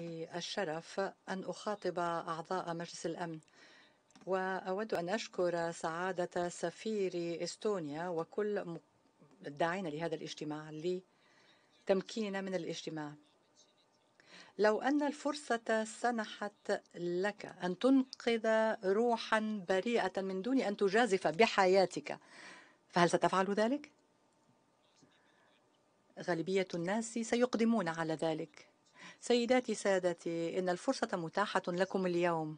معي الشرف أن أخاطب أعضاء مجلس الأمن وأود أن أشكر سعادة سفير إستونيا وكل الداعين لهذا الاجتماع لتمكيننا من الاجتماع لو أن الفرصة سنحت لك أن تنقذ روحا بريئة من دون أن تجازف بحياتك فهل ستفعل ذلك؟ غالبية الناس سيقدمون على ذلك سيداتي سادتي إن الفرصة متاحة لكم اليوم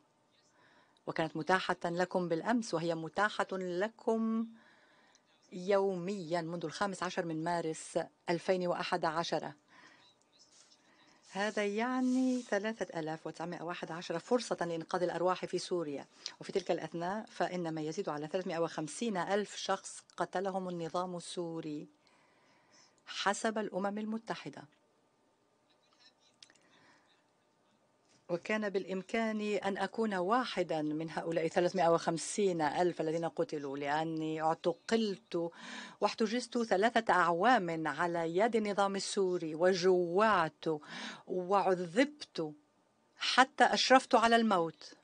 وكانت متاحة لكم بالأمس وهي متاحة لكم يوميا منذ الخامس عشر من مارس 2011 هذا يعني 3911 فرصة لإنقاذ الأرواح في سوريا وفي تلك الأثناء فإن ما يزيد على 350 ألف شخص قتلهم النظام السوري حسب الأمم المتحدة وكان بالإمكان أن أكون واحدا من هؤلاء 350 ألف الذين قتلوا لأني اعتقلت واحتجزت ثلاثة أعوام على يد النظام السوري وجوعت وعذبت حتى أشرفت على الموت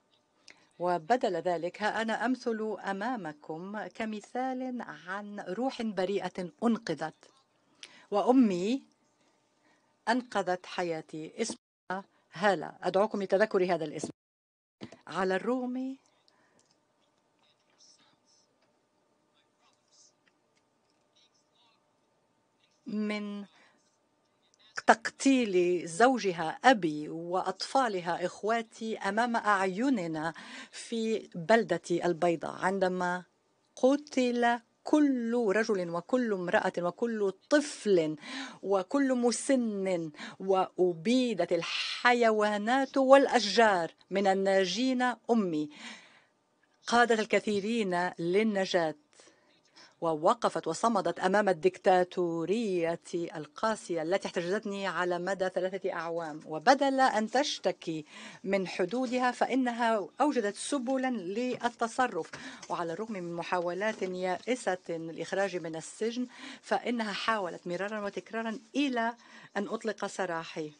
وبدل ذلك ها أنا أمثل أمامكم كمثال عن روح بريئة أنقذت وأمي أنقذت حياتي اسمها هلا أدعوكم لتذكر هذا الاسم على الرغم من تقتيل زوجها أبي وأطفالها إخواتي أمام أعيننا في بلدة البيضاء عندما قتل كل رجل وكل امرأة وكل طفل وكل مسن وأبيدت الحيوانات والأشجار من الناجين أمي قادت الكثيرين للنجاة ووقفت وصمدت أمام الدكتاتورية القاسية التي احتجزتني على مدى ثلاثة أعوام وبدل أن تشتكي من حدودها فإنها أوجدت سبلا للتصرف وعلى الرغم من محاولات يائسة لإخراجي من السجن فإنها حاولت مرارا وتكرارا إلى أن أطلق سراحي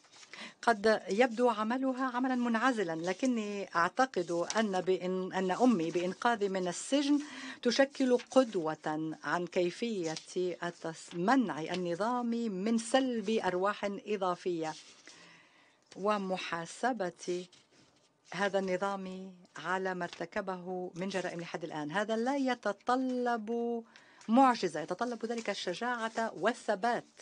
قد يبدو عملها عملا منعزلا لكني أعتقد أن, بإن أن أمي بإنقاذي من السجن تشكل قدوة عن كيفية منع النظام من سلب أرواح إضافية ومحاسبة هذا النظام على ما ارتكبه من جرائم لحد الآن هذا لا يتطلب معجزة يتطلب ذلك الشجاعة والثبات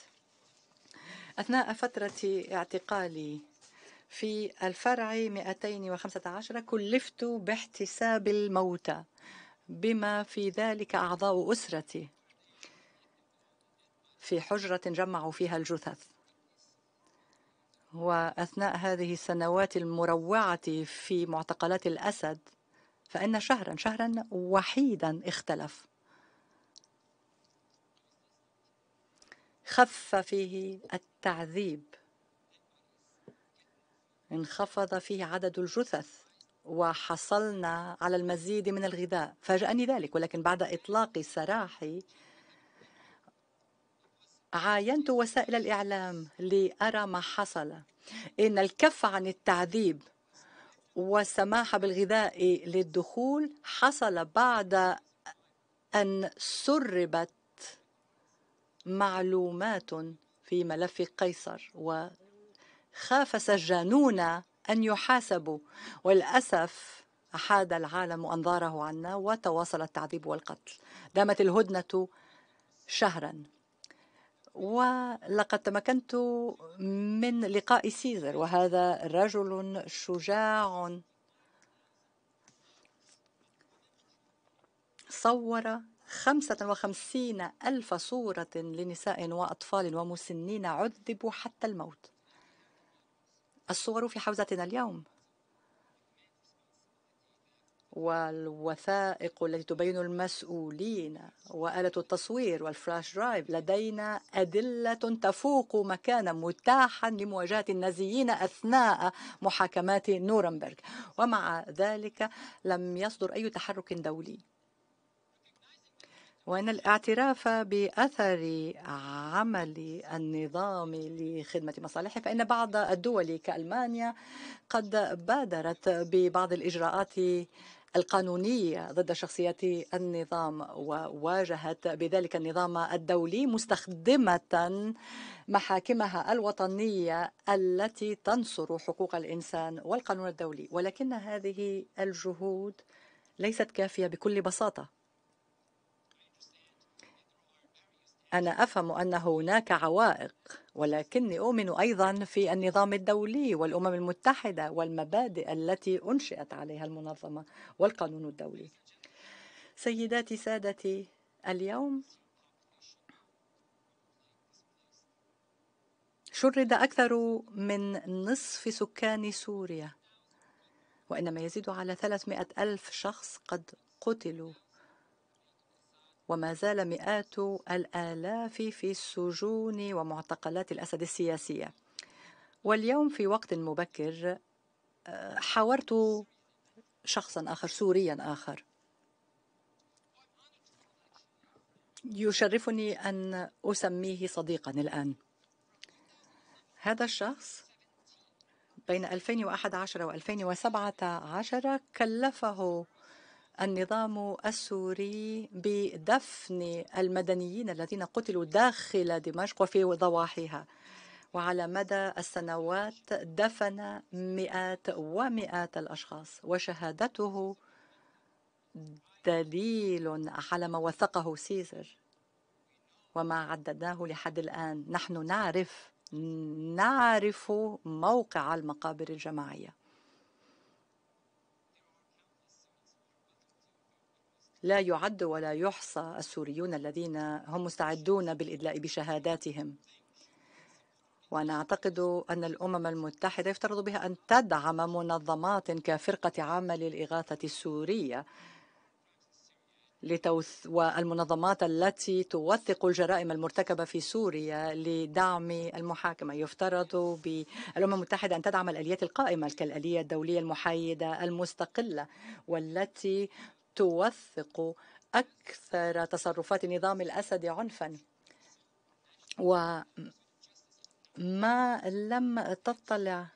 أثناء فترة اعتقالي في الفرع 215 كلفت باحتساب الموتى بما في ذلك أعضاء أسرتي في حجرة جمعوا فيها الجثث وأثناء هذه السنوات المروعة في معتقلات الأسد فإن شهرا شهرا وحيدا اختلف خف فيه التعذيب انخفض فيه عدد الجثث وحصلنا على المزيد من الغذاء فاجأني ذلك ولكن بعد إطلاق سراحي عاينت وسائل الإعلام لأرى ما حصل إن الكف عن التعذيب والسماح بالغذاء للدخول حصل بعد أن سربت معلومات في ملف قيصر وخاف سجانون أن يحاسبوا وللأسف أحاد العالم أنظاره عنا وتواصل التعذيب والقتل دامت الهدنة شهرا ولقد تمكنت من لقاء سيزر وهذا رجل شجاع صور 55 ألف صورة لنساء وأطفال ومسنين عذبوا حتى الموت الصور في حوزتنا اليوم والوثائق التي تبين المسؤولين وآلة التصوير والفلاش درايف لدينا أدلة تفوق مكانا متاحا لمواجهة النازيين أثناء محاكمات نورنبرغ ومع ذلك لم يصدر أي تحرك دولي وأن الاعتراف بأثر عمل النظام لخدمة مصالحه فإن بعض الدول كألمانيا قد بادرت ببعض الإجراءات القانونية ضد شخصيات النظام وواجهت بذلك النظام الدولي مستخدمة محاكمها الوطنية التي تنصر حقوق الإنسان والقانون الدولي ولكن هذه الجهود ليست كافية بكل بساطة أنا أفهم أن هناك عوائق ولكني أؤمن أيضا في النظام الدولي والأمم المتحدة والمبادئ التي أنشئت عليها المنظمة والقانون الدولي سيداتي سادتي اليوم شرد أكثر من نصف سكان سوريا وإنما يزيد على 300 ألف شخص قد قتلوا وما زال مئات الآلاف في السجون ومعتقلات الأسد السياسية واليوم في وقت مبكر آه، حاورت شخصا آخر سوريا آخر يشرفني أن أسميه صديقا الآن هذا الشخص بين 2011 و 2017 كلفه النظام السوري بدفن المدنيين الذين قتلوا داخل دمشق وفي ضواحيها وعلى مدى السنوات دفن مئات ومئات الأشخاص وشهادته دليل على ما وثقه سيزر وما عددناه لحد الآن نحن نعرف نعرف موقع المقابر الجماعيه لا يعد ولا يحصى السوريون الذين هم مستعدون بالإدلاء بشهاداتهم وأنا أعتقد أن الأمم المتحدة يفترض بها أن تدعم منظمات كفرقة عمل الإغاثة السورية لتوث... والمنظمات التي توثق الجرائم المرتكبة في سوريا لدعم المحاكمة يفترض بالأمم المتحدة أن تدعم الآليات القائمة كالآلية الدولية المحايدة المستقلة والتي توثق أكثر تصرفات نظام الأسد عنفا وما لم تطلع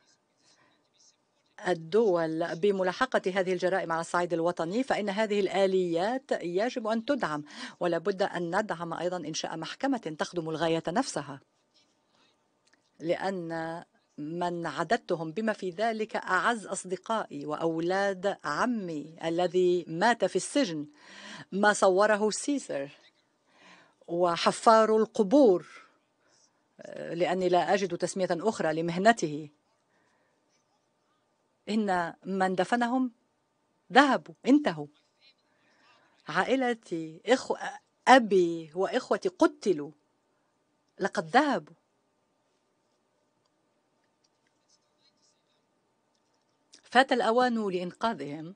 الدول بملاحقة هذه الجرائم على الصعيد الوطني فإن هذه الآليات يجب أن تدعم ولا بد أن ندعم أيضا إنشاء محكمة تخدم الغاية نفسها لأن من عددتهم بما في ذلك أعز أصدقائي وأولاد عمي الذي مات في السجن ما صوره سيسر وحفار القبور آه، لأني لا أجد تسمية أخرى لمهنته إن من دفنهم ذهبوا انتهوا عائلتي إخو أبي وإخوتي قتلوا لقد ذهبوا فات الأوان لإنقاذهم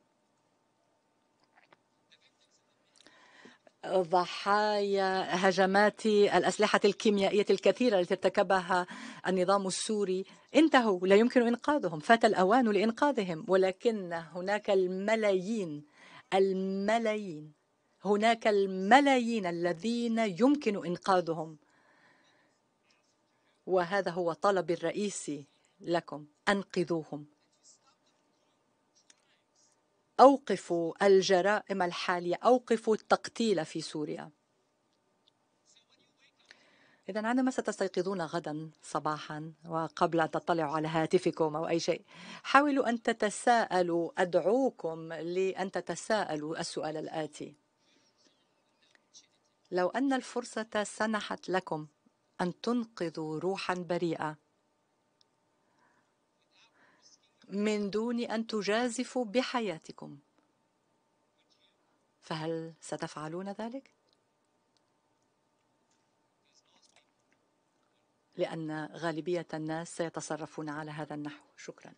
ضحايا هجمات الأسلحة الكيميائية الكثيرة التي ارتكبها النظام السوري انتهوا لا يمكن إنقاذهم فات الأوان لإنقاذهم ولكن هناك الملايين الملايين هناك الملايين الذين يمكن إنقاذهم وهذا هو طلبي الرئيسي لكم أنقذوهم أوقفوا الجرائم الحالية أوقفوا التقتيل في سوريا إذا عندما ستستيقظون غدا صباحا وقبل أن تطلعوا على هاتفكم أو أي شيء حاولوا أن تتساءلوا أدعوكم لأن تتساءلوا السؤال الآتي لو أن الفرصة سنحت لكم أن تنقذوا روحا بريئة من دون أن تجازفوا بحياتكم فهل ستفعلون ذلك؟ لأن غالبية الناس سيتصرفون على هذا النحو شكرا